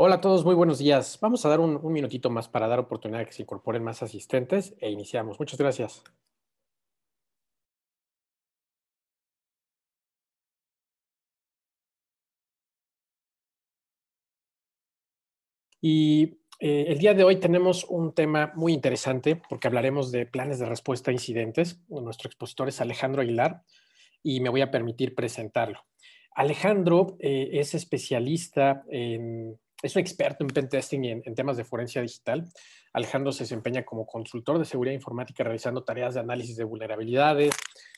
Hola a todos, muy buenos días. Vamos a dar un, minutito más para dar oportunidad a que se incorporen más asistentes e iniciamos. Muchas gracias. Y eh, el día de hoy tenemos un tema muy interesante porque hablaremos de planes de respuesta a incidentes. Nuestro expositor es Alejandro Aguilar y me voy a permitir presentarlo. Alejandro eh, es especialista en es un experto en pentesting y en, temas de forencia digital. Alejandro se desempeña como consultor de seguridad informática realizando tareas de análisis de vulnerabilidades,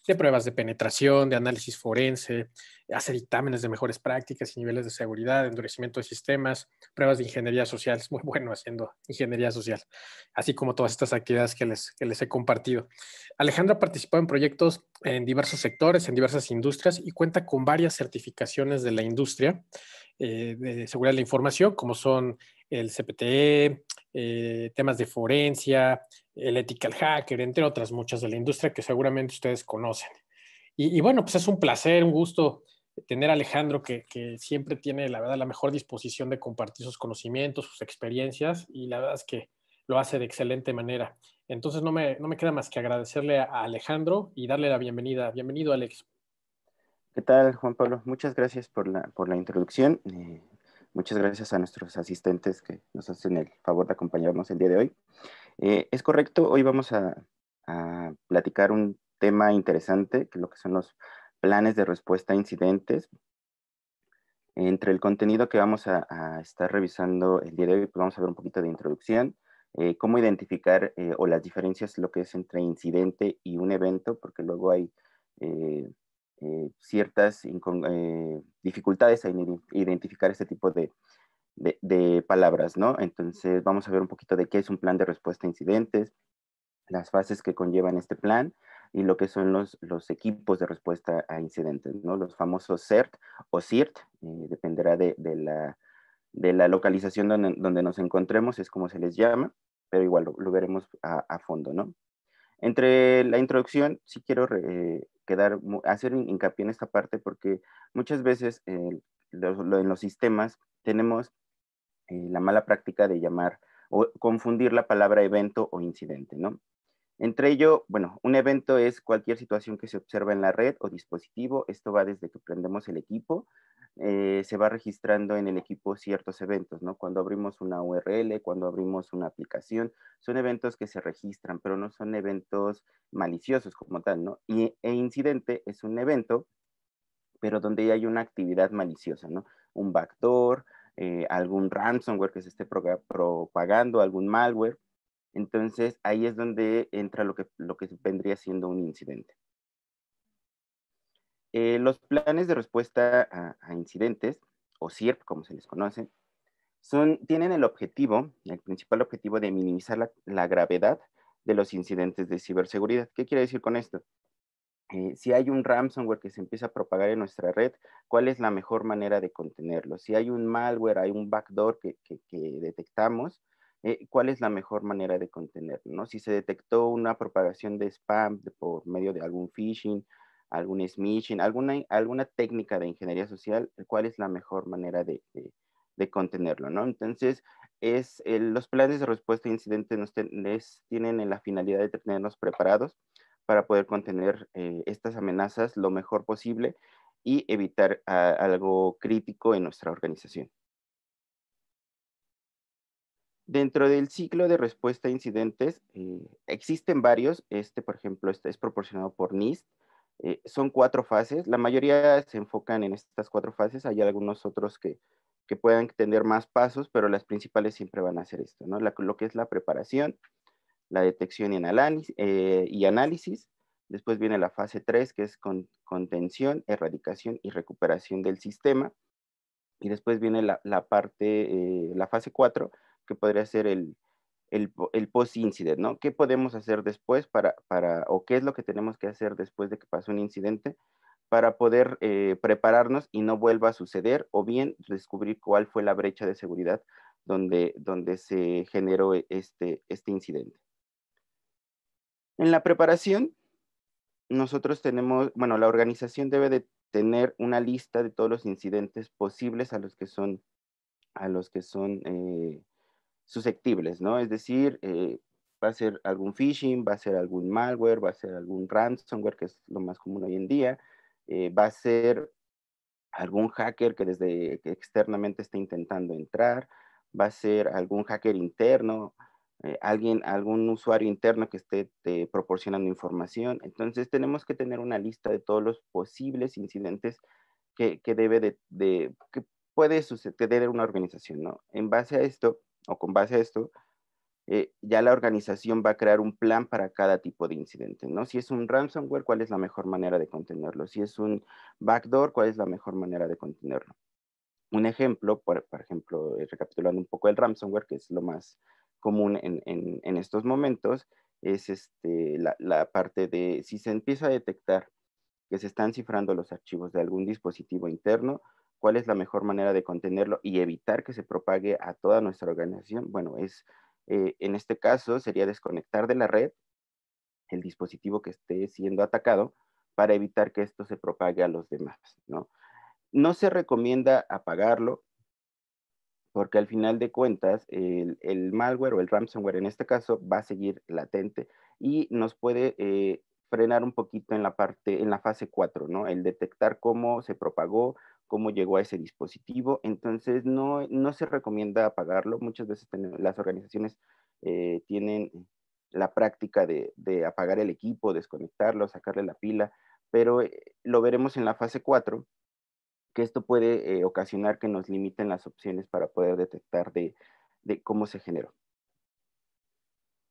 de pruebas de penetración, de análisis forense, hace dictámenes de mejores prácticas y niveles de seguridad, endurecimiento de sistemas, pruebas de ingeniería social, es muy bueno haciendo ingeniería social, así como todas estas actividades que les, he compartido. Alejandra ha en proyectos en diversos sectores, en diversas industrias y cuenta con varias certificaciones de la industria eh, de seguridad de la información, como son el CPTE, eh, temas de forencia, el ethical hacker, entre otras muchas de la industria que seguramente ustedes conocen. Y, bueno, pues es un placer, un gusto tener a Alejandro, que, que, siempre tiene, la verdad, la mejor disposición de compartir sus conocimientos, sus experiencias, y la verdad es que lo hace de excelente manera. Entonces, no me, no me queda más que agradecerle a, Alejandro y darle la bienvenida. Bienvenido, Alex. ¿Qué tal, Juan Pablo? Muchas gracias por la, por la introducción. Eh, Muchas gracias a nuestros asistentes que nos hacen el favor de acompañarnos el día de hoy. Eh, es correcto, hoy vamos a, platicar un tema interesante, que es lo que son los planes de respuesta a incidentes. Entre el contenido que vamos a, estar revisando el día de hoy, pues vamos a ver un poquito de introducción, eh, cómo identificar eh, o las diferencias, lo que es entre incidente y un evento, porque luego hay eh, ciertas eh, dificultades en identificar este tipo de, palabras, ¿no? Entonces vamos a ver un poquito de qué es un plan de respuesta a incidentes, las fases que conllevan este plan y lo que son los, equipos de respuesta a incidentes, ¿no? Los famosos CERT o CIRT, eh, dependerá de, la, localización donde, nos encontremos, es como se les llama, pero igual lo, veremos a fondo, ¿no? Entre la introducción, sí quiero eh, quedar, hacer hincapié en esta parte porque muchas veces eh, en los sistemas tenemos eh, la mala práctica de llamar o confundir la palabra evento o incidente, ¿no? Entre ello, bueno, un evento es cualquier situación que se observa en la red o dispositivo. Esto va desde que prendemos el equipo eh, se va registrando en el equipo ciertos eventos, ¿no? Cuando abrimos una URL, cuando abrimos una aplicación, son eventos que se registran, pero no son eventos maliciosos como tal, ¿no? Y, e incidente es un evento, pero donde hay una actividad maliciosa, ¿no? Un backdoor, eh, algún ransomware que se esté propagando, algún malware. Entonces ahí es donde entra lo lo que vendría siendo un incidente. Eh, los planes de respuesta a, incidentes, o CIRP, como se les conoce, tienen el objetivo, el principal objetivo de minimizar la, gravedad de los incidentes de ciberseguridad. ¿Qué quiere decir con esto? Eh, si hay un ransomware que se empieza a propagar en nuestra red, ¿cuál es la mejor manera de contenerlo? Si hay un malware, hay un backdoor que, detectamos, eh, ¿cuál es la mejor manera de contenerlo? Si se detectó una propagación de spam por medio de algún phishing algún smishing, alguna, alguna técnica de ingeniería social, cuál es la mejor manera de, de, contenerlo, ¿no? Entonces, es los planes de respuesta a incidentes nos les tienen en la finalidad de tenernos preparados para poder contener eh, estas amenazas lo mejor posible y evitar algo crítico en nuestra organización. Dentro del ciclo de respuesta a incidentes eh, existen varios. Este, por ejemplo, este es proporcionado por NIST, eh, son cuatro fases, la mayoría se enfocan en estas cuatro fases, hay algunos otros que, que puedan tener más pasos, pero las principales siempre van a ser esto, ¿no? lo que es la preparación, la detección y, análisis, eh, y análisis. Después viene la fase 3, que es con, contención, erradicación y recuperación del sistema. Y después viene la, parte, eh, la fase 4, que podría ser el, el, post-incident, ¿no? ¿Qué podemos hacer después para, para, o qué es lo que tenemos que hacer después de que pasó un incidente para poder eh, prepararnos y no vuelva a suceder, o bien descubrir cuál fue la brecha de seguridad donde, donde se generó e, este, este incidente. En la preparación, nosotros tenemos, bueno, la organización debe de tener una lista de todos los incidentes posibles a los que son, a los que son eh, susceptibles, ¿no? Es decir, eh, va a ser algún phishing, va a ser algún malware, va a ser algún ransomware, que es lo más común hoy en día, eh, va a ser algún hacker que desde externamente está intentando entrar, va a ser algún hacker interno, eh, alguien, algún usuario interno que esté proporcionando información. Entonces tenemos que tener una lista de todos los posibles incidentes que, debe de, que puede suceder en una organización, ¿no? En base a esto, o con base a esto, eh, ya la organización va a crear un plan para cada tipo de incidente, ¿no? Si es un ransomware, ¿cuál es la mejor manera de contenerlo? Si es un backdoor, ¿cuál es la mejor manera de contenerlo? Un ejemplo, por, ejemplo, eh, recapitulando un poco el ransomware, que es lo más común en, estos momentos, es este, la parte de si se empieza a detectar que se están cifrando los archivos de algún dispositivo interno, ¿Cuál es la mejor manera de contenerlo y evitar que se propague a toda nuestra organización? Bueno, es eh, en este caso sería desconectar de la red el dispositivo que esté siendo atacado para evitar que esto se propague a los demás, ¿no? No se recomienda apagarlo porque al final de cuentas el, malware o el ransomware en este caso va a seguir latente y nos puede eh, frenar un poquito en la parte, en la fase 4, ¿no? El detectar cómo se propagó, cómo llegó a ese dispositivo. Entonces, no, se recomienda apagarlo. Muchas veces las organizaciones eh, tienen la práctica de, apagar el equipo, desconectarlo, sacarle la pila, pero eh, lo veremos en la fase 4, que esto puede eh, ocasionar que nos limiten las opciones para poder detectar de, de, cómo se generó.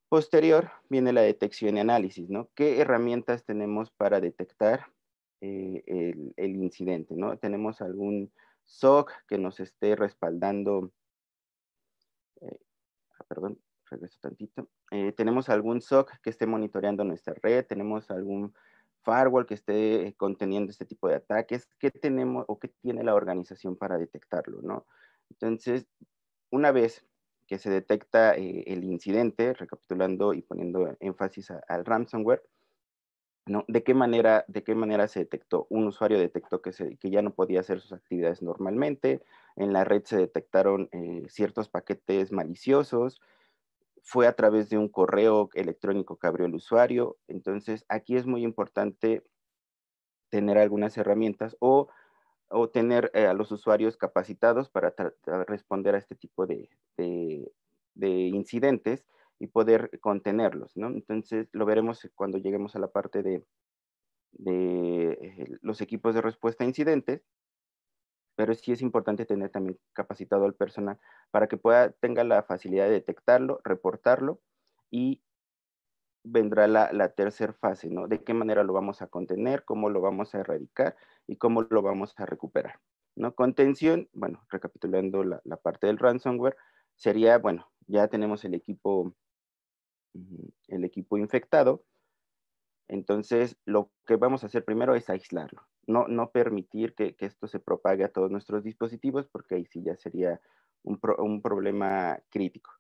Posterior viene la detección y análisis, ¿no? ¿Qué herramientas tenemos para detectar eh, el, incidente, ¿no? Tenemos algún SOC que nos esté respaldando, eh, ah, perdón, regreso tantito, eh, tenemos algún SOC que esté monitoreando nuestra red, tenemos algún firewall que esté conteniendo este tipo de ataques, ¿qué tenemos o qué tiene la organización para detectarlo, ¿no? Entonces, una vez que se detecta el incidente, recapitulando y poniendo énfasis al ransomware, ¿De qué manera, se detectó? Un usuario detectó que, ya no podía hacer sus actividades normalmente, en la red se detectaron eh, ciertos paquetes maliciosos, fue a través de un correo electrónico que abrió el usuario, entonces aquí es muy importante tener algunas herramientas o, tener eh, a los usuarios capacitados para responder a este tipo de incidentes y poder contenerlos, ¿no? Entonces lo veremos cuando lleguemos a la parte de, de eh, los equipos de respuesta a incidentes, pero sí es importante tener también capacitado al personal para que pueda, tenga la facilidad de detectarlo, reportarlo y vendrá la, tercera fase, ¿no? De qué manera lo vamos a contener, cómo lo vamos a erradicar y cómo lo vamos a recuperar, ¿no? Contención, bueno, recapitulando la, la parte del ransomware, sería, bueno, ya tenemos el equipo el equipo infectado. Entonces, lo que vamos a hacer primero es aislarlo, no, no permitir que, esto se propague a todos nuestros dispositivos, porque ahí sí ya sería un, problema crítico.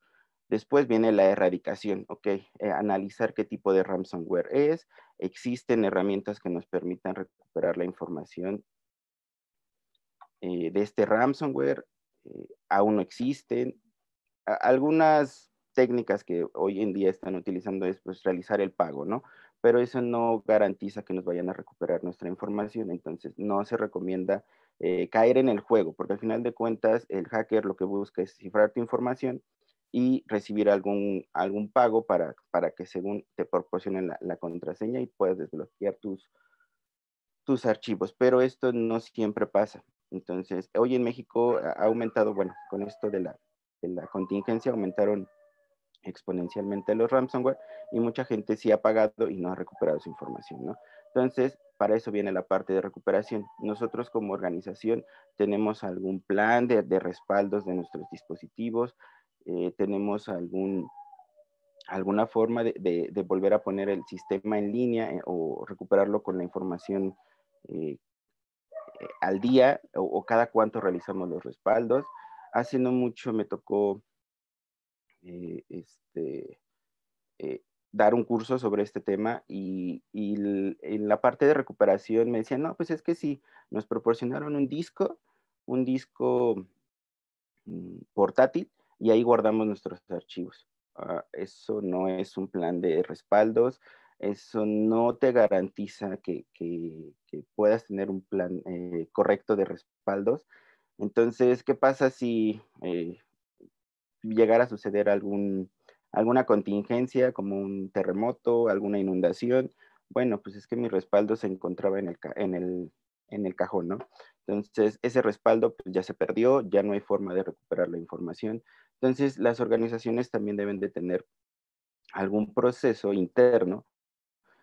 Después viene la erradicación, ¿ok? Eh, analizar qué tipo de ransomware es, existen herramientas que nos permitan recuperar la información eh, de este ransomware, eh, aún no existen. algunas técnicas que hoy en día están utilizando es pues, realizar el pago, ¿no? Pero eso no garantiza que nos vayan a recuperar nuestra información, entonces no se recomienda eh, caer en el juego, porque al final de cuentas el hacker lo que busca es cifrar tu información y recibir algún, algún pago para, para que según te proporcionen la, la contraseña y puedas desbloquear tus, tus archivos, pero esto no siempre pasa. Entonces, hoy en México ha aumentado, bueno, con esto de la, de la contingencia aumentaron exponencialmente los ransomware y mucha gente sí ha pagado y no ha recuperado su información, ¿no? Entonces, para eso viene la parte de recuperación. Nosotros como organización tenemos algún plan de, respaldos de nuestros dispositivos, eh, tenemos algún, alguna forma de, volver a poner el sistema en línea eh, o recuperarlo con la información eh, al día o, o cada cuánto realizamos los respaldos. Hace no mucho me tocó eh, este, eh, dar un curso sobre este tema y, en la parte de recuperación me decían, no, pues es que si nos proporcionaron un disco, un disco mm, portátil y ahí guardamos nuestros archivos. Ah, eso no es un plan de respaldos, eso no te garantiza que, puedas tener un plan eh, correcto de respaldos. Entonces, ¿qué pasa si llegara a suceder algún, alguna contingencia como un terremoto, alguna inundación, bueno, pues es que mi respaldo se encontraba en el, en el, cajón, ¿no? Entonces, ese respaldo pues, ya se perdió, ya no hay forma de recuperar la información. Entonces, las organizaciones también deben de tener algún proceso interno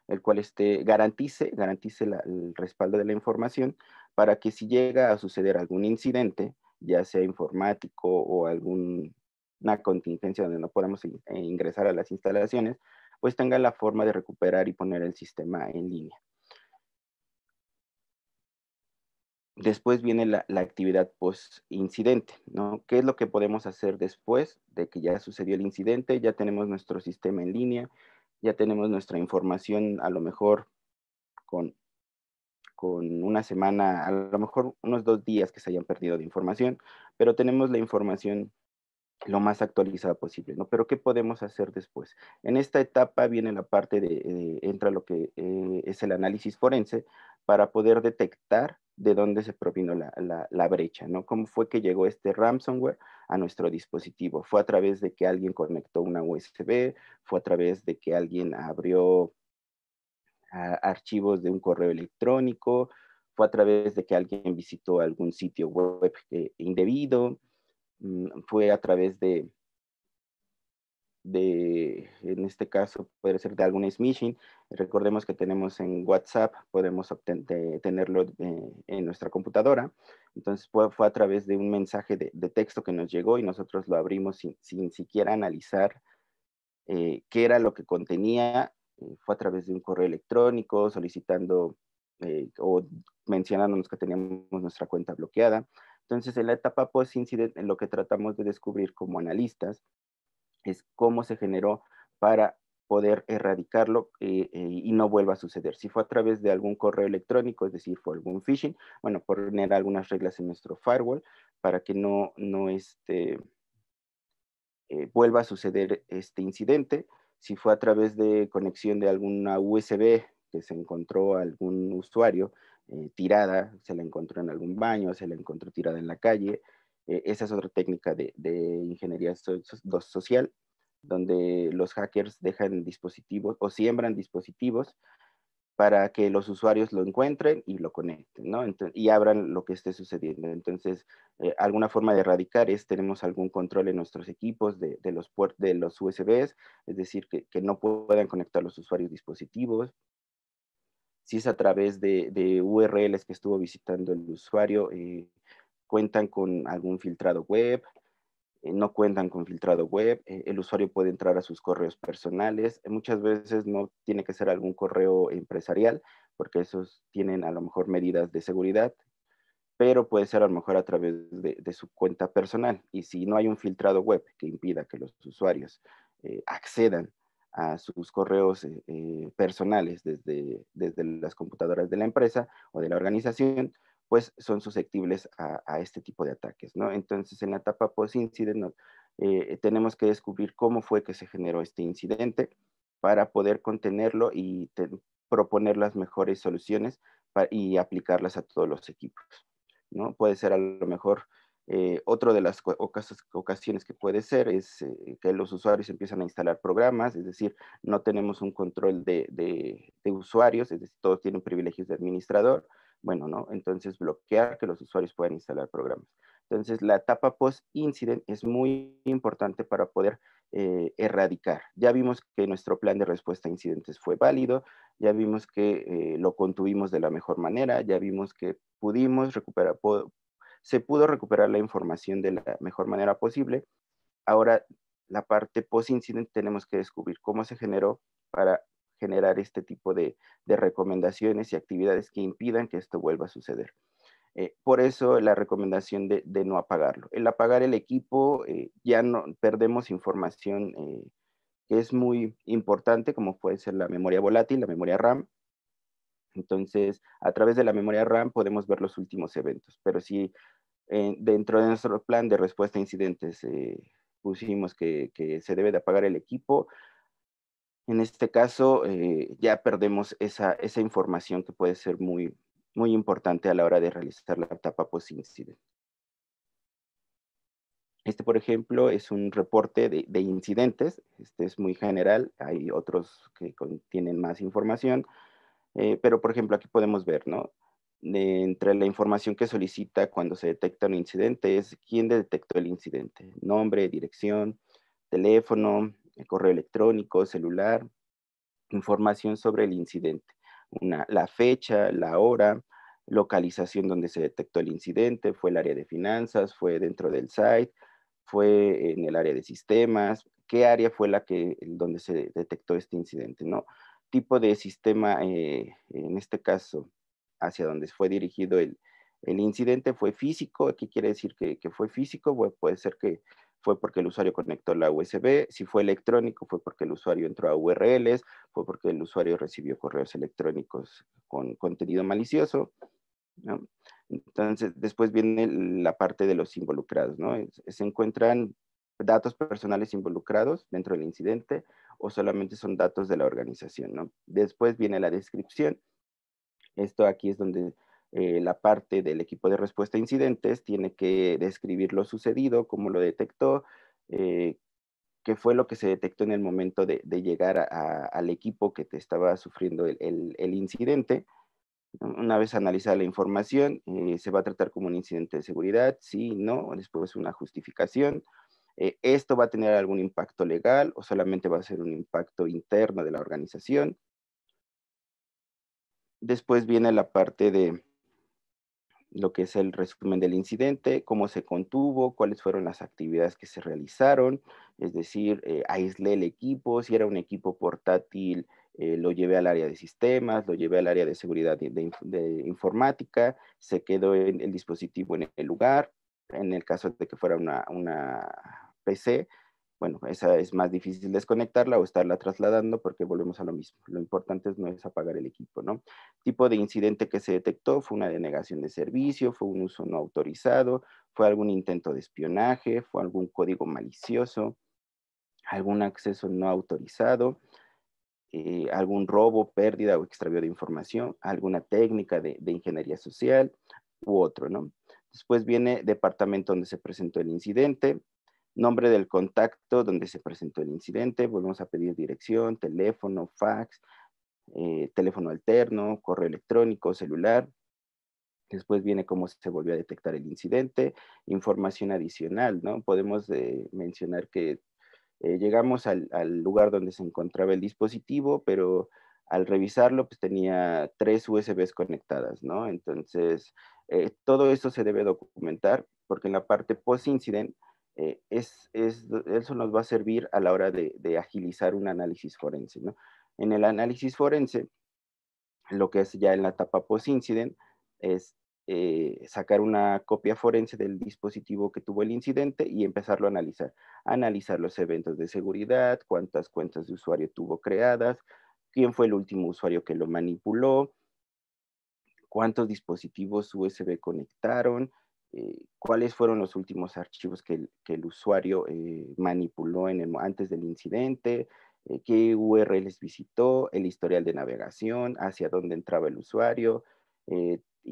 el cual este, garantice, garantice el respaldo de la información para que si llega a suceder algún incidente, ya sea informático o algún una contingencia donde no podamos eh, ingresar a las instalaciones, pues tenga la forma de recuperar y poner el sistema en línea. Después viene la, actividad post-incidente, ¿no? ¿Qué es lo que podemos hacer después de que ya sucedió el incidente? Ya tenemos nuestro sistema en línea, ya tenemos nuestra información a lo mejor con, con una semana, a lo mejor unos dos días que se hayan perdido de información, pero tenemos la información lo más actualizado posible, ¿no? Pero ¿qué podemos hacer después? En esta etapa viene la parte de, eh, entra lo que eh, es el análisis forense para poder detectar de dónde se provino la, brecha, ¿no? ¿Cómo fue que llegó este ransomware a nuestro dispositivo? ¿Fue a través de que alguien conectó una USB? ¿Fue a través de que alguien abrió archivos de un correo electrónico? ¿Fue a través de que alguien visitó algún sitio web eh, indebido? Mm, fue a través de, de, en este caso puede ser de algún smishing. Recordemos que tenemos en WhatsApp, podemos tenerlo eh, en nuestra computadora. Entonces fue, a través de un mensaje de, texto que nos llegó y nosotros lo abrimos sin, sin siquiera analizar eh, qué era lo que contenía. Eh, fue a través de un correo electrónico solicitando o mencionándonos que teníamos nuestra cuenta bloqueada. Entonces, en la etapa post en lo que tratamos de descubrir como analistas es cómo se generó para poder erradicarlo eh, eh, y no vuelva a suceder. Si fue a través de algún correo electrónico, es decir, fue algún phishing, bueno, poner algunas reglas en nuestro firewall para que no, este, eh, vuelva a suceder este incidente. Si fue a través de conexión de alguna USB que se encontró algún usuario eh, tirada, se la encontró en algún baño, se la encontró tirada en la calle. Eh, esa es otra técnica de, ingeniería social, donde los hackers dejan dispositivos o siembran dispositivos para que los usuarios lo encuentren y lo conecten, ¿no? y abran lo que esté sucediendo. Entonces, eh, alguna forma de erradicar es, tenemos algún control en nuestros equipos de, de los, de los USBs, es decir, que, que, no puedan conectar los usuarios dispositivos, si es a través de, URLs que estuvo visitando el usuario, eh, cuentan con algún filtrado web, eh, no cuentan con filtrado web, eh, el usuario puede entrar a sus correos personales, muchas veces no tiene que ser algún correo empresarial, porque esos tienen a lo mejor medidas de seguridad, pero puede ser a lo mejor a través de su cuenta personal. Y si no hay un filtrado web que impida que los usuarios accedan a sus correos eh, eh, personales desde, desde las computadoras de la empresa o de la organización, pues son susceptibles a, este tipo de ataques, ¿no? Entonces, en la etapa post incidente eh, tenemos que descubrir cómo fue que se generó este incidente para poder contenerlo y proponer las mejores soluciones y aplicarlas a todos los equipos, ¿no? Puede ser a lo mejor eh, otra de las ocasiones que puede ser es eh, que los usuarios empiezan a instalar programas, es decir, no tenemos un control de, usuarios, es decir, todos tienen privilegios de administrador. Bueno, ¿no? Entonces, bloquear que los usuarios puedan instalar programas. Entonces, la etapa post-incident es muy importante para poder eh, erradicar. Ya vimos que nuestro plan de respuesta a incidentes fue válido, ya vimos que lo contuvimos de la mejor manera, ya vimos que pudimos recuperar, se pudo recuperar la información de la mejor manera posible. Ahora, la parte post-incidente tenemos que descubrir cómo se generó para generar este tipo de, recomendaciones y actividades que impidan que esto vuelva a suceder. Eh, por eso la recomendación de, no apagarlo. El apagar el equipo, eh, ya no perdemos información eh, que es muy importante, como puede ser la memoria volátil, la memoria RAM. Entonces, a través de la memoria RAM podemos ver los últimos eventos, pero si dentro de nuestro plan de respuesta a incidentes eh, pusimos que, se debe de apagar el equipo. En este caso, eh, ya perdemos esa, información que puede ser muy, muy importante a la hora de realizar la etapa post incidente Este, por ejemplo, es un reporte de, de, incidentes. Este es muy general. Hay otros que contienen más información. Eh, pero, por ejemplo, aquí podemos ver, ¿no? entre la información que solicita cuando se detecta un incidente es quién detectó el incidente, nombre, dirección, teléfono, eh, correo electrónico, celular, información sobre el incidente, la fecha, la hora, localización donde se detectó el incidente, fue el área de finanzas, fue dentro del site, fue en el área de sistemas, qué área fue la que donde se detectó este incidente, ¿no? Tipo de sistema, eh, en este caso, hacia donde fue dirigido el, incidente fue físico. ¿Qué quiere decir que, fue físico? puede ser que fue porque el usuario conectó la USB, si fue electrónico fue porque el usuario entró a URLs, fue porque el usuario recibió correos electrónicos con contenido malicioso. Entonces, después viene la parte de los involucrados, ¿no? Se encuentran datos personales involucrados dentro del incidente o solamente son datos de la organización, ¿no? Después viene la descripción, esto aquí es donde eh, la parte del equipo de respuesta a incidentes tiene que describir lo sucedido, cómo lo detectó, eh, qué fue lo que se detectó en el momento de, llegar al equipo que te estaba sufriendo el, incidente. Una vez analizada la información, eh, se va a tratar como un incidente de seguridad, sí, no, después una justificación. ¿Esto va a tener algún impacto legal o solamente va a ser un impacto interno de la organización? Después viene la parte de lo que es el resumen del incidente, cómo se contuvo, cuáles fueron las actividades que se realizaron, es decir, eh, aislé el equipo, si era un equipo portátil, eh, lo llevé al área de sistemas, lo llevé al área de seguridad de, informática, se quedó el dispositivo en el lugar, en el caso de que fuera una PC, bueno, esa es más difícil desconectarla o estarla trasladando porque volvemos a lo mismo. Lo importante no es apagar el equipo, ¿no? Tipo de incidente que se detectó fue una denegación de servicio, fue un uso no autorizado, fue algún intento de espionaje, fue algún código malicioso, algún acceso no autorizado, eh, algún robo, pérdida o extravío de información, alguna técnica de ingeniería social u otro, ¿no? Después viene departamento donde se presentó el incidente, nombre del contacto donde se presentó el incidente, volvemos a pedir dirección, teléfono, fax, eh, teléfono alterno, correo electrónico, celular. Después viene cómo se volvió a detectar el incidente, información adicional, ¿no? Podemos eh, mencionar que eh, llegamos al, lugar donde se encontraba el dispositivo, pero al revisarlo, pues tenía tres USBs conectadas, ¿no? Entonces, todo eso se debe documentar porque en la parte post-incident eh, es, eso nos va a servir a la hora de, agilizar un análisis forense. En el análisis forense, lo que es ya en la etapa post-incident, es eh, sacar una copia forense del dispositivo que tuvo el incidente y empezarlo a analizar. Analizar los eventos de seguridad, cuántas cuentas de usuario tuvo creadas, quién fue el último usuario que lo manipuló, cuántos dispositivos USB conectaron, eh, cuáles fueron los últimos archivos que el, usuario eh, manipuló antes del incidente, eh, qué URLs visitó, el historial de navegación, hacia dónde entraba el usuario,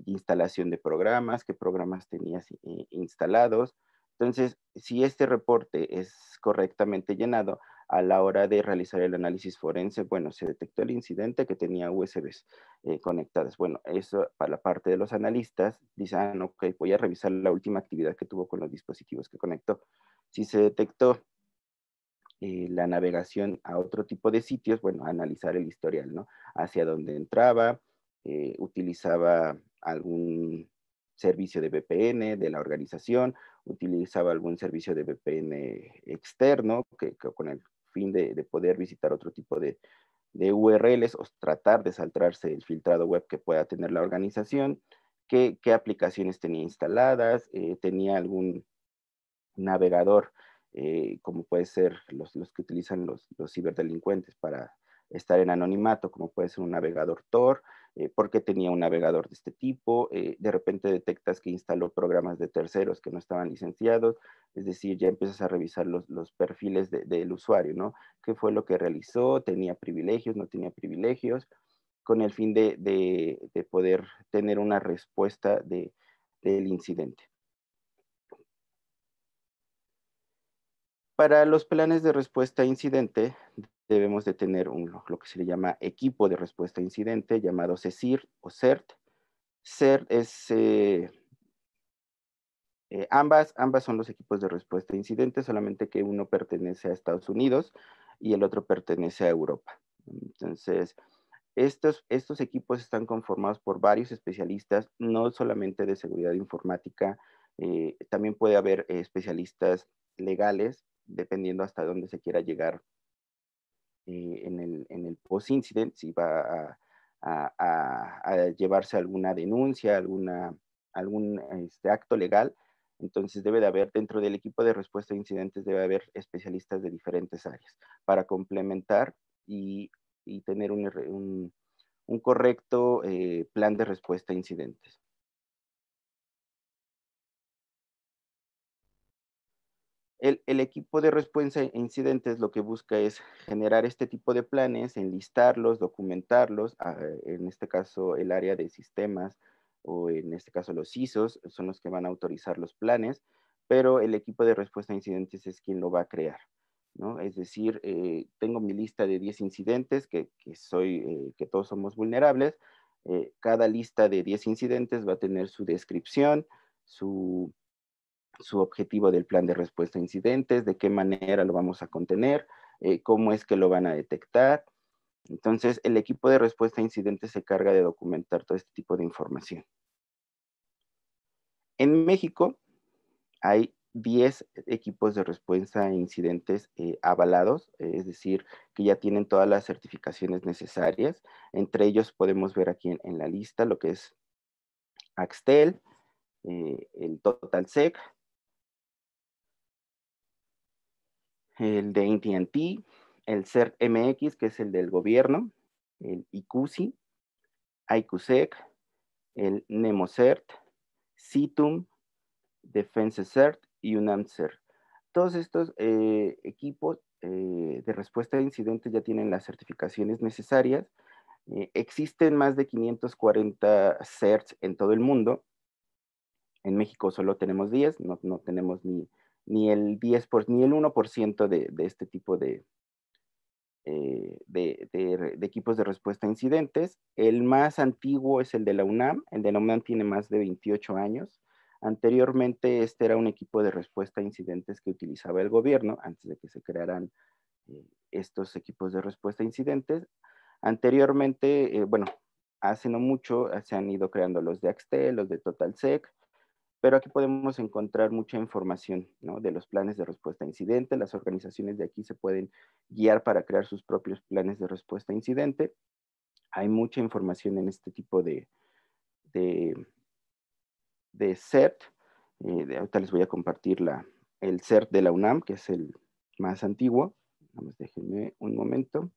instalación de programas, qué programas tenías instalados. Entonces, si este reporte es correctamente llenado, a la hora de realizar el análisis forense, bueno, se detectó el incidente que tenía USBs eh, conectadas. Bueno, eso para la parte de los analistas, dicen, ah, ok, voy a revisar la última actividad que tuvo con los dispositivos que conectó. Si se detectó eh, la navegación a otro tipo de sitios, bueno, analizar el historial, ¿no? Hacia dónde entraba, eh, utilizaba algún servicio de VPN de la organización, utilizaba algún servicio de VPN externo que con el fin de, poder visitar otro tipo de, URLs o tratar de saltarse el filtrado web que pueda tener la organización, qué, aplicaciones tenía instaladas, eh, tenía algún navegador, eh, como puede ser los, que utilizan los ciberdelincuentes para estar en anonimato, como puede ser un navegador Tor, eh, porque tenía un navegador de este tipo, eh, de repente detectas que instaló programas de terceros que no estaban licenciados, es decir, ya empiezas a revisar los, perfiles del usuario, ¿no? ¿Qué fue lo que realizó? ¿Tenía privilegios? ¿No tenía privilegios? Con el fin de, de poder tener una respuesta del incidente. Para los planes de respuesta a incidente debemos de tener un, lo que se le llama equipo de respuesta a incidente llamado CECIR o CERT. CERT es... Eh, eh, ambas, ambas son los equipos de respuesta a incidentes, solamente que uno pertenece a Estados Unidos y el otro pertenece a Europa. Entonces, estos, estos equipos están conformados por varios especialistas, no solamente de seguridad informática, eh, también puede haber especialistas legales, dependiendo hasta dónde se quiera llegar eh, en el, en el post-incident, si va a, llevarse alguna denuncia, alguna, algún este, acto legal. Entonces debe de haber dentro del equipo de respuesta a incidentes, debe haber especialistas de diferentes áreas para complementar y, tener un, correcto eh, plan de respuesta a incidentes. El, equipo de respuesta a e incidentes lo que busca es generar este tipo de planes, enlistarlos, documentarlos, ah, en este caso el área de sistemas o en este caso los ISOs son los que van a autorizar los planes, pero el equipo de respuesta a e incidentes es quien lo va a crear. ¿no? Es decir, eh, tengo mi lista de 10 incidentes que, soy, eh, que todos somos vulnerables. Eh, cada lista de 10 incidentes va a tener su descripción, su, su objetivo del plan de respuesta a incidentes, de qué manera lo vamos a contener, eh, cómo es que lo van a detectar. Entonces, el equipo de respuesta a incidentes se carga de documentar todo este tipo de información. En México hay 10 equipos de respuesta a incidentes eh, avalados, es decir, que ya tienen todas las certificaciones necesarias. Entre ellos podemos ver aquí en, la lista lo que es Axtel, eh, el TotalSec, el de AT&T, el CERT MX, que es el del gobierno, el ICUSI, Icusec e el NEMOCERT, CITUM, DEFENSE CERT y UNAMCERT. Todos estos eh, equipos eh, de respuesta a incidentes ya tienen las certificaciones necesarias. Eh, existen más de 540 CERTs e en todo el mundo. En México solo tenemos 10, no, no tenemos ni, ni el 1% de, este tipo eh, de, equipos de respuesta a incidentes. El más antiguo es el de la UNAM. El de la UNAM tiene más de 28 años. Anteriormente este era un equipo de respuesta a incidentes que utilizaba el gobierno antes de que se crearan eh, estos equipos de respuesta a incidentes. Anteriormente, eh, bueno, hace no mucho se han ido creando los de Axtel, los de TotalSec, pero aquí podemos encontrar mucha información de los planes de respuesta a incidente. Las organizaciones de aquí se pueden guiar para crear sus propios planes de respuesta a incidente. Hay mucha información en este tipo de, de, CERT. Eh, ahorita les voy a compartir la, el CERT de la UNAM, que es el más antiguo. Vamos, déjenme un momento.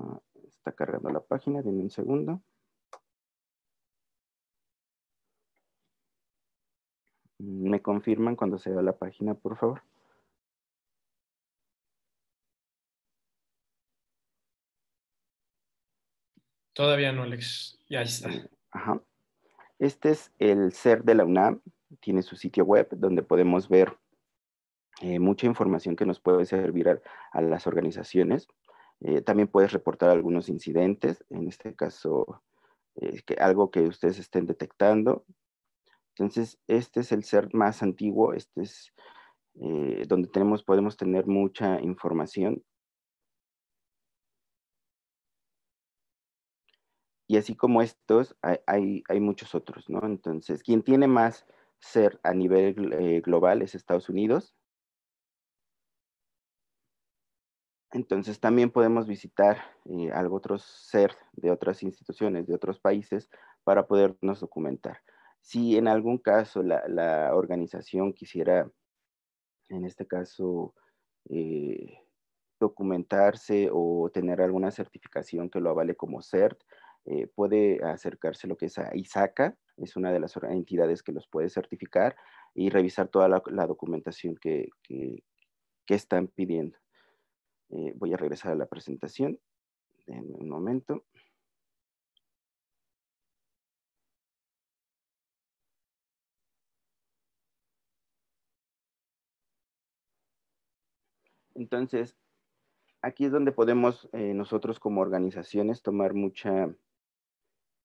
Ah, está cargando la página, denme un segundo. Mm, me confirman cuando se vea la página, por favor. Todavía no, Alex. Ya está. Eh, ajá. Este es el SER de la UNAM. Tiene su sitio web donde podemos ver eh, mucha información que nos puede servir a las organizaciones. Eh, también puedes reportar algunos incidentes, en este caso, eh, algo que ustedes estén detectando. Entonces, este es el ser más antiguo, este es eh, donde tenemos, podemos tener mucha información. Y así como estos, hay, muchos otros, ¿no? Entonces, quién tiene más ser a nivel global es Estados Unidos, Entonces también podemos visitar eh, algo otros CERT de otras instituciones, de otros países, para podernos documentar. Si en algún caso la, organización quisiera, en este caso, eh, documentarse o tener alguna certificación que lo avale como CERT, eh, puede acercarse lo que es a ISACA, es una de las entidades que los puede certificar y revisar toda la, documentación que, que están pidiendo. Eh, voy a regresar a la presentación en un momento. Entonces, aquí es donde podemos eh, nosotros como organizaciones tomar mucha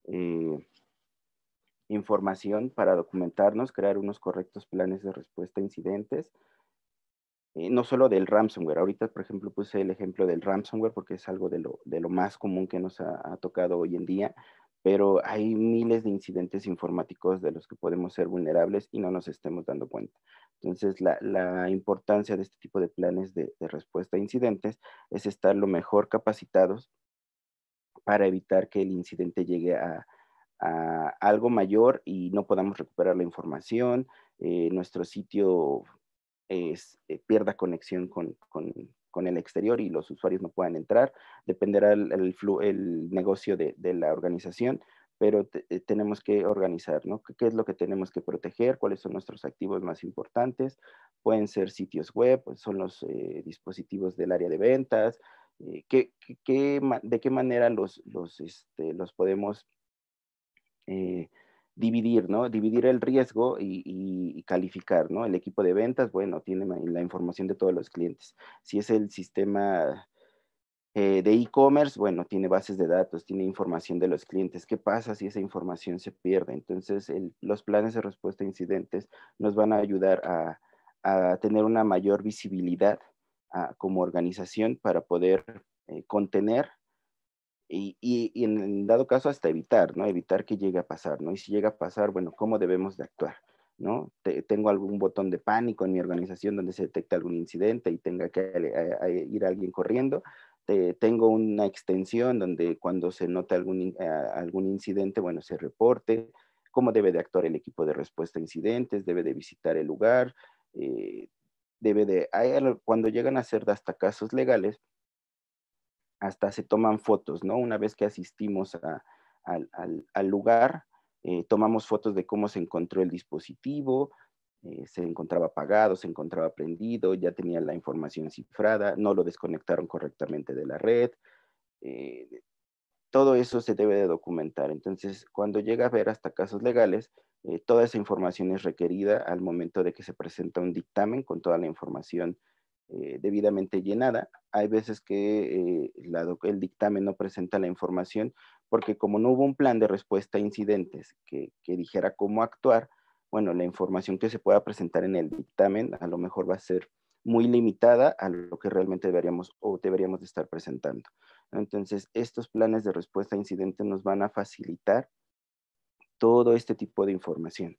eh, información para documentarnos, crear unos correctos planes de respuesta a incidentes, eh, no solo del ransomware. Ahorita, por ejemplo, puse el ejemplo del ransomware porque es algo de lo, de lo más común que nos ha, tocado hoy en día, pero hay miles de incidentes informáticos de los que podemos ser vulnerables y no nos estemos dando cuenta. Entonces, la, importancia de este tipo de planes de, respuesta a incidentes es estar lo mejor capacitados para evitar que el incidente llegue a, algo mayor y no podamos recuperar la información, eh, nuestro sitio eh, pierda conexión con, con, el exterior y los usuarios no puedan entrar. Dependerá el, el, el negocio de, la organización, pero eh, tenemos que organizar, ¿no? ¿Qué, es lo que tenemos que proteger? ¿Cuáles son nuestros activos más importantes? Pueden ser sitios web, pues, son los eh, dispositivos del área de ventas. qué, ¿De qué manera los, los, este, los podemos dividir, ¿no? Dividir el riesgo y, calificar, ¿no? El equipo de ventas, bueno, tiene la información de todos los clientes. Si es el sistema eh, de e-commerce, bueno, tiene bases de datos, tiene información de los clientes. ¿Qué pasa si esa información se pierde? Entonces, los planes de respuesta a incidentes nos van a ayudar a, tener una mayor visibilidad ah, como organización para poder eh, contener y, en dado caso hasta evitar, ¿no? Evitar que llegue a pasar, ¿no? Y si llega a pasar, bueno, ¿cómo debemos de actuar? ¿No? tengo algún botón de pánico en mi organización donde se detecta algún incidente y tenga que eh, eh, ir alguien corriendo. tengo una extensión donde cuando se nota algún, eh, algún incidente, bueno, se reporte. ¿Cómo debe de actuar el equipo de respuesta a incidentes? ¿Debe de visitar el lugar? debe de, cuando llegan a ser hasta casos legales, hasta se toman fotos, ¿no? Una vez que asistimos al, lugar, eh, tomamos fotos de cómo se encontró el dispositivo, eh, se encontraba apagado, se encontraba prendido, ya tenía la información cifrada, no lo desconectaron correctamente de la red. Eh, todo eso se debe de documentar. Entonces, cuando llega a ver hasta casos legales, toda esa información es requerida al momento de que se presenta un dictamen con toda la información eh, debidamente llenada. Hay veces que eh, el dictamen no presenta la información porque como no hubo un plan de respuesta a incidentes que, dijera cómo actuar, bueno, la información que se pueda presentar en el dictamen a lo mejor va a ser muy limitada a lo que realmente deberíamos o deberíamos estar presentando. Entonces, estos planes de respuesta a incidentes nos van a facilitar todo este tipo de información.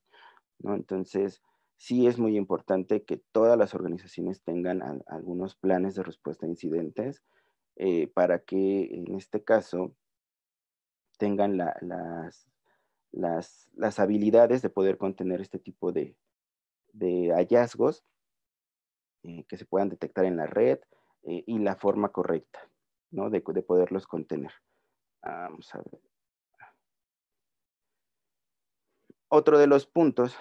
¿no? Entonces, sí es muy importante que todas las organizaciones tengan algunos planes de respuesta a incidentes eh, para que en este caso tengan las, habilidades de poder contener este tipo de, hallazgos eh, que se puedan detectar en la red eh, y la forma correcta de, de poderlos contener. Vamos a ver. Otro de los puntos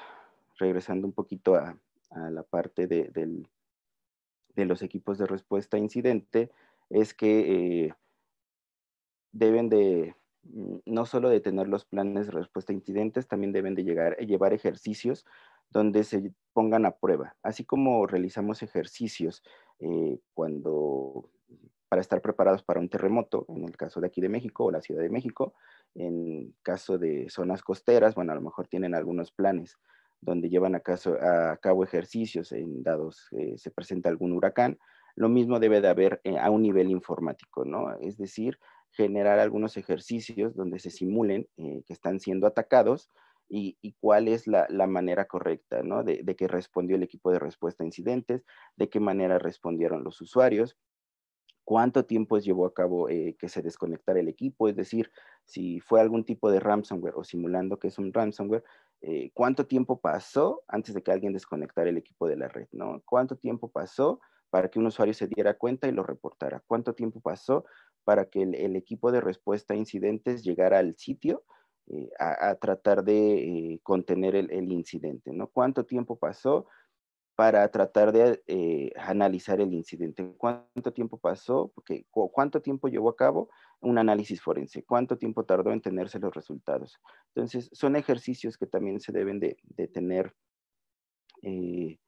regresando un poquito a, la parte de, los equipos de respuesta a incidente, es que eh, deben de mm, no solo de tener los planes de respuesta a incidentes, también deben de llegar, llevar ejercicios donde se pongan a prueba, así como realizamos ejercicios eh, cuando para estar preparados para un terremoto, en el caso de aquí de México o la Ciudad de México, en caso de zonas costeras, bueno, a lo mejor tienen algunos planes, donde llevan a, cabo ejercicios en dados eh, se presenta algún huracán. Lo mismo debe de haber eh, a un nivel informático, ¿no? Es decir, generar algunos ejercicios donde se simulen eh, que están siendo atacados y, cuál es la, manera correcta, ¿no? De, de que respondió el equipo de respuesta a incidentes, de qué manera respondieron los usuarios, cuánto tiempo llevó a cabo eh, que se desconectara el equipo, es decir, si fue algún tipo de ransomware o simulando que es un ransomware, eh, cuánto tiempo pasó antes de que alguien desconectara el equipo de la red, ¿no? ¿Cuánto tiempo pasó para que un usuario se diera cuenta y lo reportara? ¿Cuánto tiempo pasó para que el, equipo de respuesta a incidentes llegara al sitio eh, a, tratar de contener el, el, incidente, ¿no? ¿Cuánto tiempo pasó? para tratar de eh, analizar el incidente. ¿Cuánto tiempo pasó? Porque, ¿Cuánto tiempo llevó a cabo un análisis forense? ¿Cuánto tiempo tardó en tenerse los resultados? Entonces, son ejercicios que también se deben de, tener eh,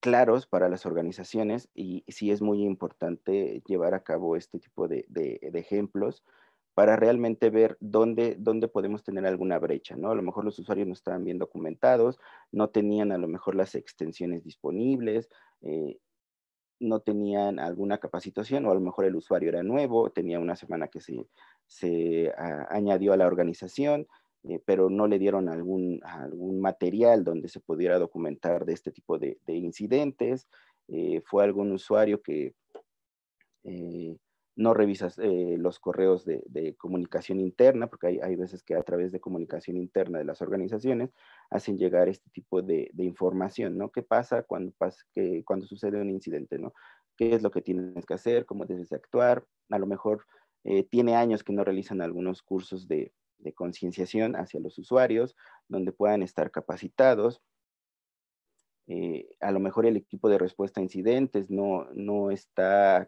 claros para las organizaciones y sí es muy importante llevar a cabo este tipo de ejemplos para realmente ver dónde, dónde podemos tener alguna brecha, ¿no? A lo mejor los usuarios no estaban bien documentados, no tenían a lo mejor las extensiones disponibles, eh, no tenían alguna capacitación o a lo mejor el usuario era nuevo, tenía una semana que se, ah, añadió a la organización, eh, pero no le dieron algún, algún material donde se pudiera documentar de este tipo de, incidentes. Eh, fue algún usuario que no revisas eh, los correos de, comunicación interna, porque hay, veces que a través de comunicación interna de las organizaciones hacen llegar este tipo de, información, ¿no? ¿Qué pasa cuando, que, cuando sucede un incidente, ¿no? ¿Qué es lo que tienes que hacer? ¿Cómo debes actuar? A lo mejor eh, tiene años que no realizan algunos cursos de, concienciación hacia los usuarios, donde puedan estar capacitados, eh, a lo mejor el equipo de respuesta a incidentes no, no está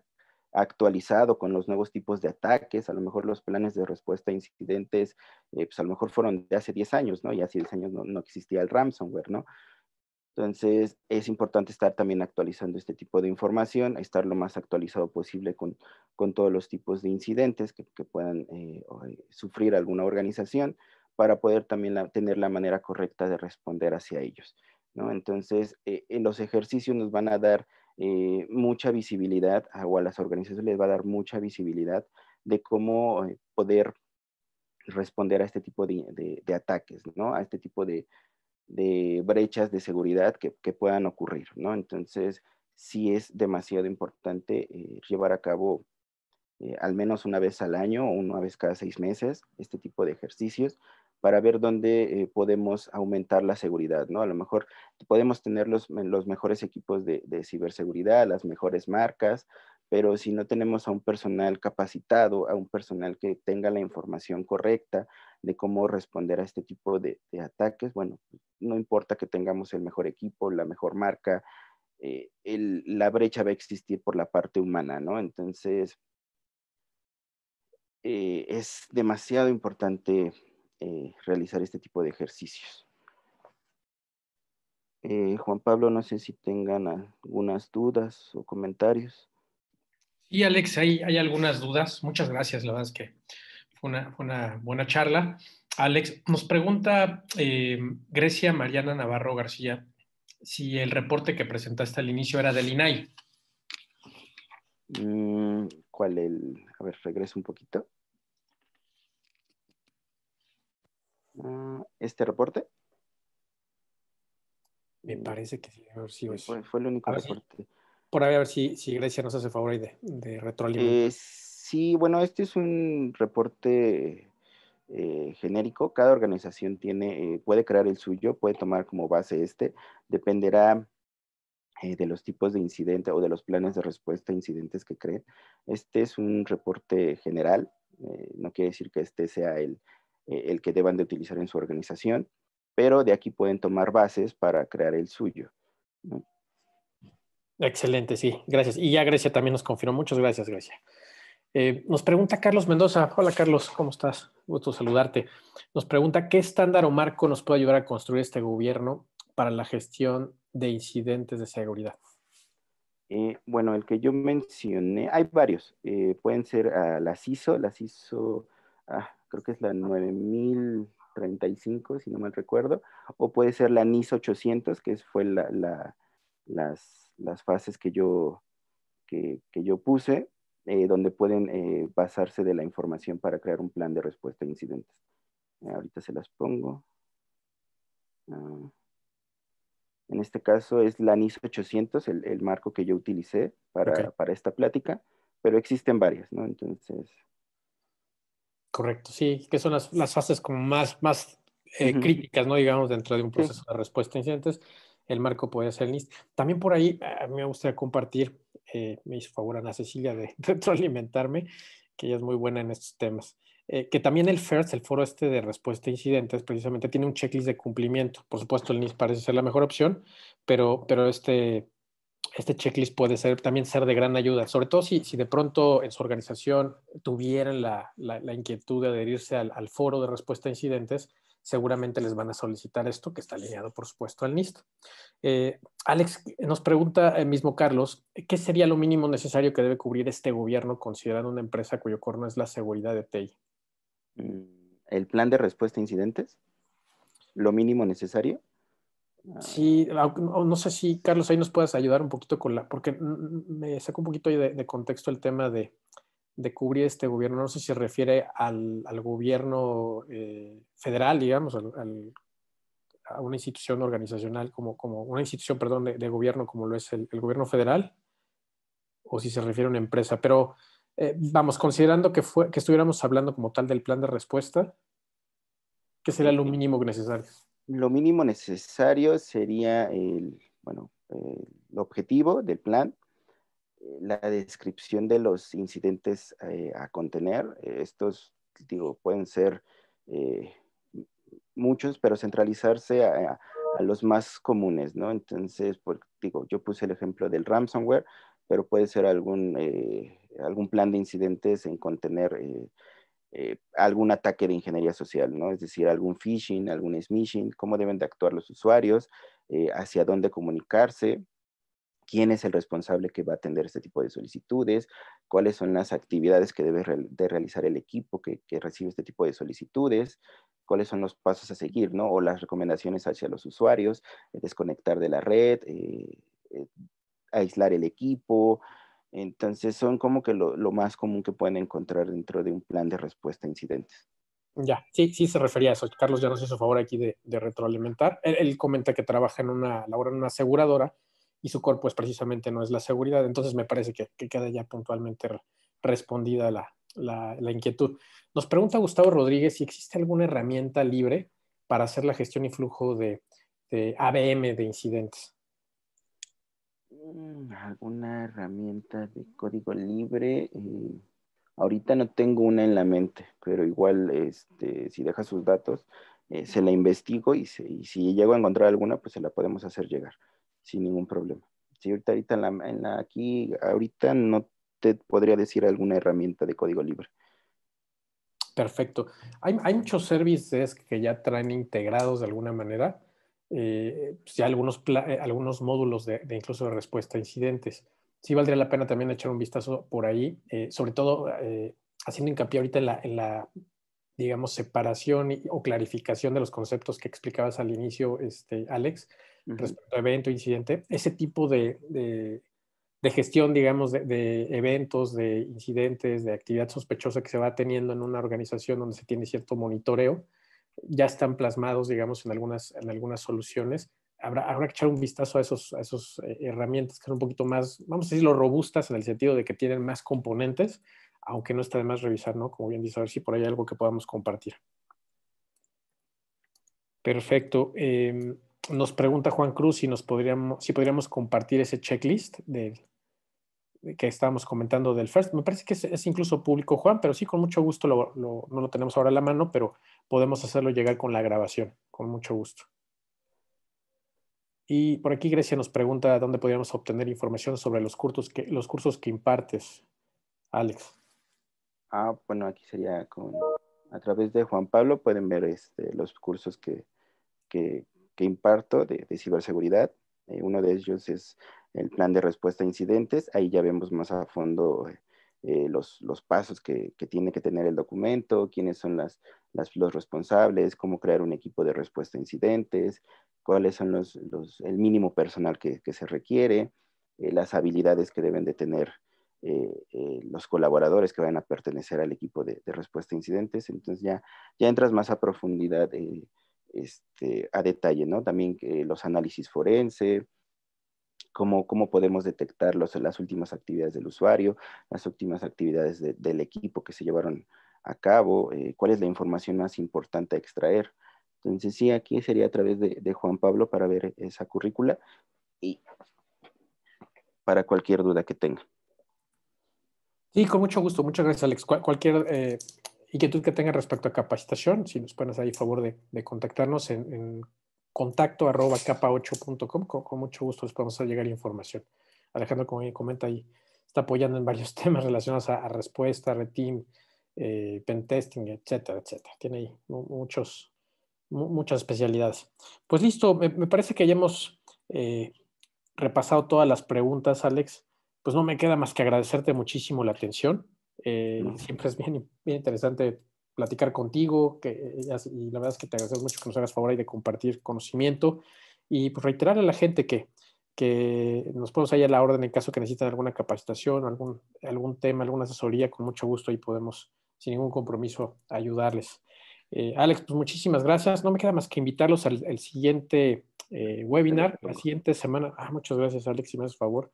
actualizado con los nuevos tipos de ataques, a lo mejor los planes de respuesta a incidentes, eh, pues a lo mejor fueron de hace 10 años, ¿no? Y hace 10 años no, existía el ransomware, ¿no? Entonces, es importante estar también actualizando este tipo de información, estar lo más actualizado posible con, todos los tipos de incidentes que, puedan eh, eh, sufrir alguna organización para poder también tener la manera correcta de responder hacia ellos. ¿no? Entonces, en los ejercicios nos van a dar eh, mucha visibilidad o a las organizaciones les va a dar mucha visibilidad de cómo eh, poder responder a este tipo de, ataques, ¿no? A este tipo de, brechas de seguridad que, puedan ocurrir, ¿no? Entonces, sí es demasiado importante eh, llevar a cabo al menos una vez al año o una vez cada seis meses este tipo de ejercicios para ver dónde eh, podemos aumentar la seguridad, ¿no? A lo mejor podemos tener los, mejores equipos de, ciberseguridad, las mejores marcas, pero si no tenemos a un personal capacitado, a un personal que tenga la información correcta de cómo responder a este tipo de, ataques, bueno, no importa que tengamos el mejor equipo, la mejor marca, eh, la brecha va a existir por la parte humana, ¿no? Entonces, eh, es demasiado importante eh, realizar este tipo de ejercicios. Eh, Juan Pablo, no sé si tengan algunas dudas o comentarios. Sí, Alex, hay, hay algunas dudas. Muchas gracias, la verdad es que fue una, buena charla. Alex, nos pregunta eh, Grecia Mariana Navarro García si el reporte que presentaste al inicio era del INAI. Mm, ¿Cuál el? A ver, regreso un poquito. Ah, este reporte. Me mm, parece que sí, si fue, el único reporte. por ahí a ver si, si, Grecia nos hace favor de, de retroalimentar. Eh, sí, bueno, este es un reporte eh, genérico. Cada organización tiene, eh, puede crear el suyo, puede tomar como base este. Dependerá de los tipos de incidente o de los planes de respuesta a incidentes que creen. Este es un reporte general. no quiere decir que este sea el, eh, el que deban de utilizar en su organización, pero de aquí pueden tomar bases para crear el suyo. Excelente, sí, gracias. Y ya Grecia también nos confirmó. Muchas gracias, Grecia. Eh, nos pregunta Carlos Mendoza. Hola, Carlos, ¿cómo estás? Gusto saludarte. Nos pregunta qué estándar o marco nos puede ayudar a construir este gobierno para la gestión de incidentes de seguridad. Eh, bueno, el que yo mencioné, hay varios. pueden ser ah, las ISO, las ISO. Ah, creo que es la 9035, si no mal recuerdo, o puede ser la NIS 800, que fue la, las, las, fases que yo, que, yo puse, eh, donde pueden eh, basarse de la información para crear un plan de respuesta a incidentes. Eh, ahorita se las pongo. Ah. en este caso es la NIS 800, el, el marco que yo utilicé para, para esta plática, pero existen varias, ¿no? Entonces... Correcto, sí, que son las, fases como más, más eh, críticas, ¿no? Digamos, dentro de un proceso de respuesta a incidentes, el marco podría ser NIST. También por ahí a ah, mí me gustaría compartir, eh, me hizo favor Ana Cecilia de retroalimentarme, que ella es muy buena en estos temas. Eh, que también el FIRST, el foro este de respuesta a incidentes, precisamente tiene un checklist de cumplimiento. Por supuesto, el NIST parece ser la mejor opción, pero, pero este este checklist puede ser también ser de gran ayuda, sobre todo si, si de pronto en su organización tuvieran la, inquietud de adherirse al, foro de respuesta a incidentes, seguramente les van a solicitar esto, que está alineado, por supuesto, al NIST. Eh, Alex nos pregunta, el eh, mismo Carlos, ¿qué sería lo mínimo necesario que debe cubrir este gobierno considerando una empresa cuyo corno es la seguridad de TI? Mm, ¿El plan de respuesta a incidentes? ¿Lo mínimo necesario? Sí, no sé si Carlos ahí nos puedas ayudar un poquito con la, porque mm, me saco un poquito de, contexto el tema de, de, cubrir este gobierno. No sé si se refiere al, al gobierno eh, federal, digamos, a una institución organizacional como, como una institución, perdón, de, gobierno como lo es el, gobierno federal, o si se refiere a una empresa. Pero eh, vamos, considerando que, fue, que estuviéramos hablando como tal del plan de respuesta, ¿qué sería lo mínimo necesario lo mínimo necesario sería el, bueno, eh, el objetivo del plan, eh, la descripción de los incidentes eh, a contener. Estos, digo, pueden ser muchos, pero centralizarse a, los más comunes, ¿no? Entonces, digo, yo puse el ejemplo del ransomware, pero puede ser algún, algún plan de incidentes en contener eh, algún ataque de ingeniería social, ¿no? Es decir, algún phishing, algún smishing, cómo deben de actuar los usuarios, eh, hacia dónde comunicarse, quién es el responsable que va a atender este tipo de solicitudes, cuáles son las actividades que debe de realizar el equipo que, recibe este tipo de solicitudes, cuáles son los pasos a seguir, ¿no? O las recomendaciones hacia los usuarios, eh, desconectar de la red, aislar el equipo, entonces son como que lo, más común que pueden encontrar dentro de un plan de respuesta a incidentes. Ya, sí, sí se refería a eso. Carlos ya nos hizo favor aquí de, retroalimentar. Él, comenta que trabaja en una, labor en una aseguradora y su cuerpo es precisamente no es la seguridad. Entonces me parece que, queda ya puntualmente respondida la, inquietud. Nos pregunta Gustavo Rodríguez si existe alguna herramienta libre para hacer la gestión y flujo de, de ABM de incidentes. ¿Alguna herramienta de código libre? Eh, ahorita no tengo una en la mente, pero igual este, si deja sus datos, eh, se la investigo y, si llego a encontrar alguna, pues se la podemos hacer llegar sin ningún problema. Si ahorita, ahorita en la, aquí, ahorita no te podría decir alguna herramienta de código libre. Perfecto. Hay, hay muchos services que ya traen integrados de alguna manera eh, pues, ya algunos, eh, algunos módulos de, incluso de respuesta a incidentes. Sí valdría la pena también echar un vistazo por ahí, eh, sobre todo haciendo hincapié ahorita en la, digamos, separación o clarificación de los conceptos que explicabas al inicio, este, Alex, respecto a evento, incidente. Ese tipo de, de, de gestión, digamos, de, eventos, de incidentes, de actividad sospechosa que se va teniendo en una organización donde se tiene cierto monitoreo, ya están plasmados, digamos, en algunas, en algunas soluciones. Habrá, habrá que echar un vistazo a esas a esos, eh, herramientas que son un poquito más, vamos a decirlo, robustas en el sentido de que tienen más componentes, aunque no está de más revisar, ¿no? Como bien dice, a ver si por ahí hay algo que podamos compartir. Perfecto. Em, nos pregunta Juan Cruz si, nos podríamos, si podríamos compartir ese checklist de, que estábamos comentando del First. Me parece que es, incluso público, Juan, pero sí, con mucho gusto, no lo tenemos ahora a la mano, pero podemos hacerlo llegar con la grabación, con mucho gusto. Y por aquí Grecia nos pregunta dónde podríamos obtener información sobre los cursos que, los cursos que impartes, Alex. Ah, bueno, aquí sería con, a través de Juan Pablo pueden ver este, los cursos que, que, que imparto de, de ciberseguridad eh, uno de ellos es el plan de respuesta a incidentes. Ahí ya vemos más a fondo eh, los, pasos que, tiene que tener el documento, quiénes son las, los responsables, cómo crear un equipo de respuesta a incidentes, cuáles son los, los el mínimo personal que, se requiere, eh, las habilidades que deben de tener los colaboradores que van a pertenecer al equipo de, respuesta a incidentes. Entonces ya, ya entras más a profundidad este, a detalle, ¿no? También los análisis forense, cómo, cómo podemos detectar las últimas actividades del usuario, las últimas actividades del equipo que se llevaron a cabo, eh, cuál es la información más importante a extraer. Entonces, sí, aquí sería a través de, Juan Pablo para ver esa currícula y para cualquier duda que tenga. Sí, con mucho gusto. Muchas gracias, Alex. cualquier eh, inquietud que tenga respecto a capacitación, si nos pones ahí favor de, contactarnos en, contacto arroba capa8.com, con, mucho gusto les podemos llegar información. Alejandro, como comenta ahí, está apoyando en varios temas relacionados a, respuesta, RETIM, eh, pentesting, etcétera, etcétera. Tiene ahí muchos, muchas especialidades. Pues listo, me, parece que hayamos eh, repasado todas las preguntas, Alex. Pues no me queda más que agradecerte muchísimo la atención. Eh, siempre es bien, bien interesante platicar contigo que, eh, y la verdad es que te agradezco mucho que nos hagas favor y de compartir conocimiento y pues reiterar a la gente que, que nos ponemos ahí a la orden en caso que necesiten alguna capacitación, algún, algún tema, alguna asesoría, con mucho gusto y podemos sin ningún compromiso ayudarles. Eh, Alex, pues muchísimas gracias. No me queda más que invitarlos al, siguiente webinar, la siguiente semana. Ah, muchas gracias, Alex, si me haces favor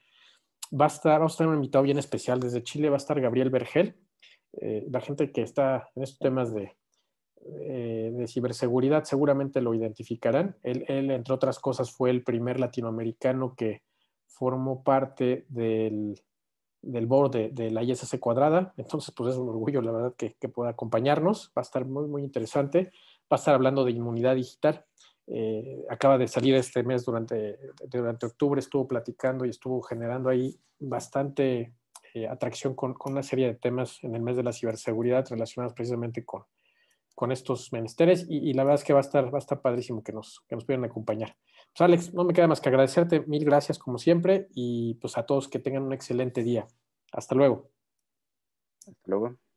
va a estar, vamos a tener un invitado bien especial desde Chile, va a estar Gabriel Vergel. Eh, la gente que está en estos temas de, eh, ciberseguridad seguramente lo identificarán. Él, entre otras cosas, fue el primer latinoamericano que formó parte del, del board de, la ISS cuadrada. Entonces, pues es un orgullo, la verdad, que, que pueda acompañarnos. Va a estar muy, muy interesante. Va a estar hablando de inmunidad digital. Eh, acaba de salir este mes durante, durante octubre, estuvo platicando y estuvo generando ahí bastante eh, atracción con, una serie de temas en el mes de la ciberseguridad relacionados precisamente con, estos menesteres y, la verdad es que va a estar, va a estar padrísimo que nos, que nos puedan acompañar. Pues Alex, no me queda más que agradecerte, mil gracias como siempre y pues a todos que tengan un excelente día. Hasta luego. Hasta luego.